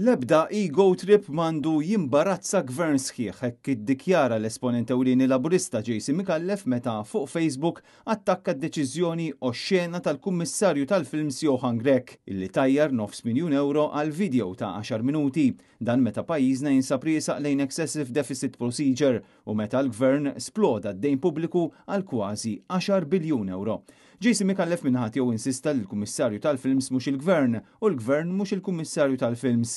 Lebda ego trip mandu jimbarazza gvern sħiħ hekk iddikjara l-esponent ewlieni laburista Jason Mikallef meta fuq Facebook attakka d-deċiżjoni ox-xena tal-kummissarju tal-films Johan Grek illi tajjar 9 miljun euro għal video ta' 10 minuti dan meta pajjiżna jinsab lejn excessive deficit procedure u meta l-gvern sploda d-dejn pubbliku għal kważi 10 biljun euro. Jason Mikallef minħat jew insista l-kummissarju tal-films mhux il-gvern u l-gvern mhux il-kummissarju tal-films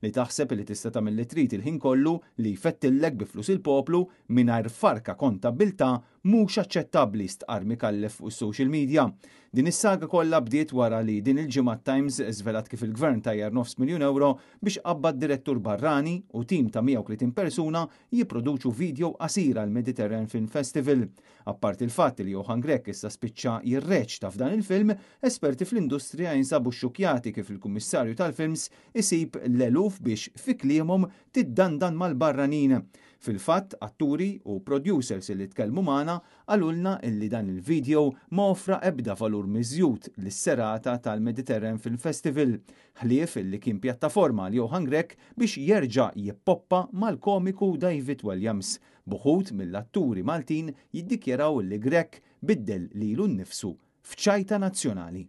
li taħseb li tista' tagħmel li trid il-ħin kollu li jfettillek bi flus il-poplu mingħajr farka kontabilta mhux aċċettabbli stqarmi kallef fuq social media. Din is-saga kollha bdiet wara li din il-ġimgħa Times żvelat kif il-gvern tajjar nofs miljun euro biex qabbad direttur Barrani u tim ta' 130 persuna jipproduċu video qasira l mediterran Film Festival. Apparti il-fatt li Johan Grek issa spiċċa jirreċ ta' f'dan il-film, esperti fl-industrija jinsabu xukjati kif il-kummissarju tal-films isib l magħruf biex fi tiddandan mal-barranin. Fil-fatt, atturi u producers li tkellmu magħna għalulna illi dan il-video ma offra ebda valur miżjut lis-serata tal-Mediterran Film festival ħlief illi kien pjattaforma li Johan Grek biex jerġa' jippoppa mal-komiku David Williams. Buħut mill-atturi Maltin jiddikjeraw li Grek biddel lilu nnifsu fċajta nazzjonali.